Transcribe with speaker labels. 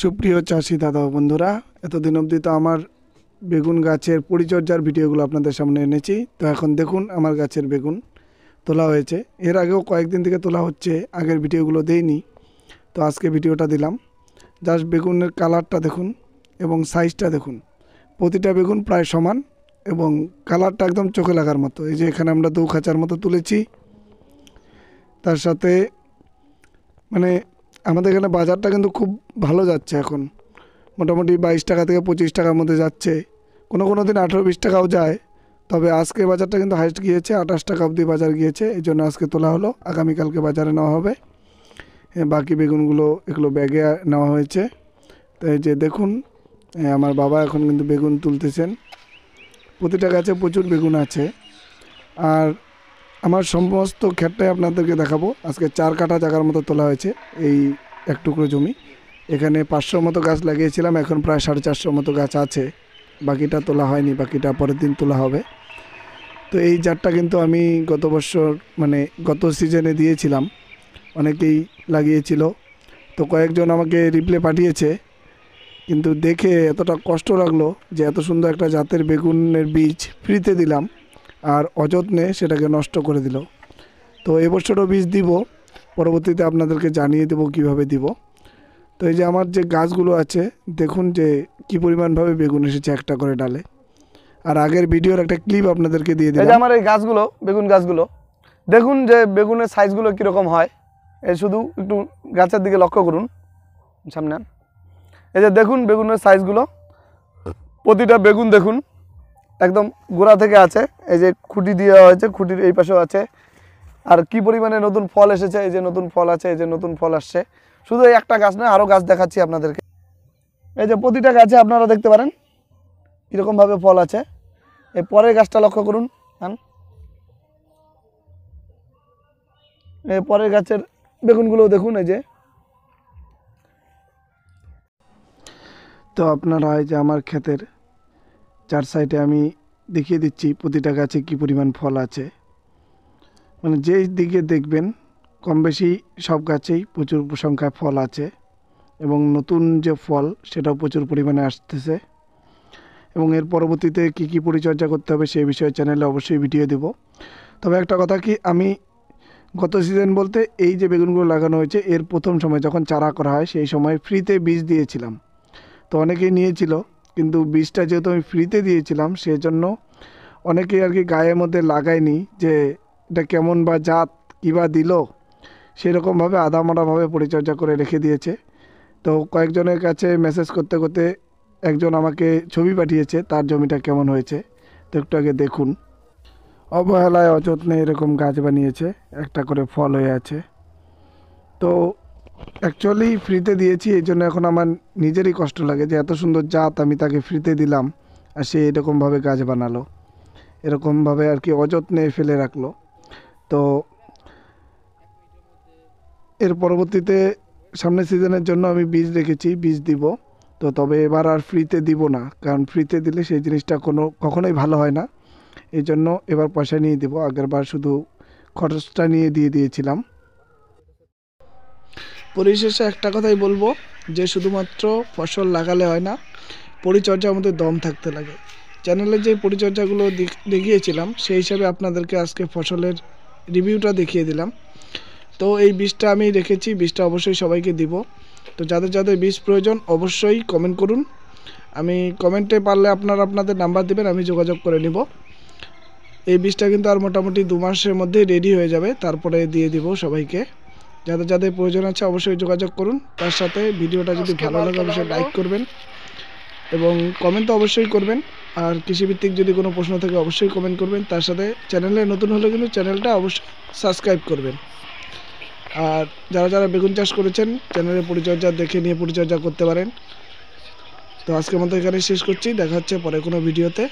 Speaker 1: সুপ্রিয় চাষি দাদা বন্ধুরা এতদিন অবধি তো আমার বেগুন গাছের পরিচর্যার ভিডিওগুলো আপনাদের সামনে এনেছি তো এখন দেখুন আমার গাছের বেগুন তোলা হয়েছে এর আগেও কয়েকদিন থেকে তোলা হচ্ছে আগের ভিডিওগুলো দেইনি তো আজকে ভিডিওটা দিলাম জাস্ট বেগুনের কালারটা দেখুন এবং সাইজটা দেখুন প্রতিটা বেগুন প্রায় সমান এবং কালারটা একদম চোখে লাগার মতো এই যে এখানে আমরা দু খাঁচার মতো তুলেছি তার সাথে মানে আমাদের এখানে বাজারটা কিন্তু খুব ভালো যাচ্ছে এখন মোটামুটি বাইশ টাকা থেকে পঁচিশ টাকার মধ্যে যাচ্ছে কোনো কোনো দিন আঠেরো বিশ টাকাও যায় তবে আজকে বাজারটা কিন্তু হাইস্ট গিয়েছে আঠাশ টাকা অবধি বাজার গিয়েছে এই জন্য আজকে তোলা হলো আগামীকালকে বাজারে নেওয়া হবে হ্যাঁ, বাকি বেগুনগুলো এগুলো ব্যাগে নেওয়া হয়েছে তাই যে দেখুন আমার বাবা এখন কিন্তু বেগুন তুলতেছেন প্রতিটা গাছে প্রচুর বেগুন আছে আর আমার সমস্ত ক্ষেতটাই আপনাদেরকে দেখাবো আজকে চার কাঠা জায়গার মতো তোলা হয়েছে এই এক টুকরো জমি এখানে পাঁচশো মতো গাছ লাগিয়েছিলাম এখন প্রায় সাড়ে চারশো মতো গাছ আছে বাকিটা তোলা হয়নি বাকিটা পরের দিন তোলা হবে তো এই জারটা কিন্তু আমি গত বছর মানে গত সিজনে দিয়েছিলাম অনেকেই লাগিয়েছিল তো কয়েকজন আমাকে রিপ্লে পাঠিয়েছে কিন্তু দেখে এতটা কষ্ট লাগলো যে এত সুন্দর একটা জাতের বেগুনের বীজ ফ্রিতে দিলাম আর অযত্নে সেটাকে নষ্ট করে দিল তো এবছরও বীজ দিব পরবর্তীতে আপনাদেরকে জানিয়ে দেব কিভাবে দিব তো এই যে আমার যে গাছগুলো আছে দেখুন যে কি পরিমাণভাবে বেগুন এসেছে একটা করে ডালে আর আগের ভিডিওর একটা ক্লিপ আপনাদেরকে দিয়ে দিলাম
Speaker 2: আমার এই গাছগুলো বেগুন গাছগুলো দেখুন যে বেগুনের সাইজগুলো কীরকম হয় এ শুধু একটু গাছের দিকে লক্ষ্য করুন সামনে এই যে দেখুন বেগুনের সাইজগুলো প্রতিটা বেগুন দেখুন একদম গোড়া থেকে আছে এই যে খুঁটি দিয়ে হয়েছে খুঁটির এই পাশেও আছে আর কি পরিমাণে নতুন ফল এসেছে এই যে নতুন ফল আছে এই যে নতুন ফল আসছে শুধু এই একটা গাছ না আরও গাছ দেখাচ্ছি আপনাদেরকে এই যে প্রতিটা গাছে আপনারা দেখতে পারেন কীরকমভাবে ফল আছে এই পরের গাছটা লক্ষ্য করুন হ্যাঁ এই পরের গাছের বেগুনগুলো দেখুন এই যে
Speaker 1: তো আপনারা এই যে আমার ক্ষেতের চার সাইডে আমি দেখিয়ে দিচ্ছি প্রতিটা গাছে কি পরিমাণ ফল আছে মানে যেই দিকে দেখবেন কম বেশি সব গাছেই প্রচুর সংখ্যায় ফল আছে এবং নতুন যে ফল সেটাও প্রচুর পরিমাণে আসতেছে এবং এর পরবর্তীতে কি কি পরিচর্যা করতে হবে সেই বিষয়ে চ্যানেলে অবশ্যই ভিডিও দেব তবে একটা কথা কি আমি গত সিজন বলতে এই যে বেগুনগুলো লাগানো হয়েছে এর প্রথম সময় যখন চারা করা হয় সেই সময় ফ্রিতে বীজ দিয়েছিলাম তো অনেকেই নিয়েছিল কিন্তু বীজটা যেহেতু আমি ফ্রিতে দিয়েছিলাম সেজন্য অনেকেই আর কি গায়ের মধ্যে লাগায়নি যে এটা কেমন বা জাত কী বা দিল সেরকমভাবে আধামোড়াভাবে পরিচর্যা করে রেখে দিয়েছে তো কয়েকজনের কাছে মেসেজ করতে করতে একজন আমাকে ছবি পাঠিয়েছে তার জমিটা কেমন হয়েছে তো একটু আগে দেখুন অবহেলায় অযত্নে এরকম গাছ বানিয়েছে একটা করে ফল হয়ে আছে তো অ্যাকচুয়ালি ফ্রিতে দিয়েছি এই জন্য এখন আমার নিজেরই কষ্ট লাগে যে এত সুন্দর জাত আমি তাকে ফ্রিতে দিলাম আর সে এরকমভাবে গাছ বানালো এরকমভাবে আর কি অযত্নে ফেলে রাখলো তো এর পরবর্তীতে সামনের সিজনের জন্য আমি বীজ রেখেছি বীজ দিব তো তবে এবার আর ফ্রিতে দিব না কারণ ফ্রিতে দিলে সেই জিনিসটা কোনো কখনোই ভালো হয় না এই জন্য এবার পয়সা নিয়ে দিব আগেরবার শুধু খরচটা নিয়ে দিয়ে দিয়েছিলাম পরিশেষে একটা কথাই বলবো যে শুধুমাত্র ফসল লাগালে হয় না পরিচর্যা আমাদের দম থাকতে লাগে চ্যানেলে যে পরিচর্যাগুলো দেখিয়েছিলাম সেই হিসাবে আপনাদেরকে আজকে ফসলের রিভিউটা দেখিয়ে দিলাম তো এই বীজটা আমি রেখেছি বীজটা অবশ্যই সবাইকে দিব তো যাদের যাদের বীজ প্রয়োজন অবশ্যই কমেন্ট করুন আমি কমেন্টে পারলে আপনারা আপনাদের নাম্বার দেবেন আমি যোগাযোগ করে নিব এই বীজটা কিন্তু আর মোটামুটি দু মাসের মধ্যে রেডি হয়ে যাবে তারপরে দিয়ে দিব সবাইকে যাদের যাদের প্রয়োজন আছে অবশ্যই যোগাযোগ করুন তার সাথে ভিডিওটা যদি ভালো লাগে অবশ্যই লাইক করবেন এবং কমেন্ট তো অবশ্যই করবেন আর কৃষিভিত্তিক যদি কোনো প্রশ্ন থাকে অবশ্যই কমেন্ট করবেন তার সাথে চ্যানেলে নতুন হলে কিন্তু চ্যানেলটা অবশ্যই সাবস্ক্রাইব করবেন আর যারা যারা বেগুন চাষ করেছেন চ্যানেলের পরিচর্যা দেখে নিয়ে
Speaker 2: পরিচর্যা করতে পারেন তো আজকের মতো এখানে শেষ করছি দেখা হচ্ছে পরে কোনো ভিডিওতে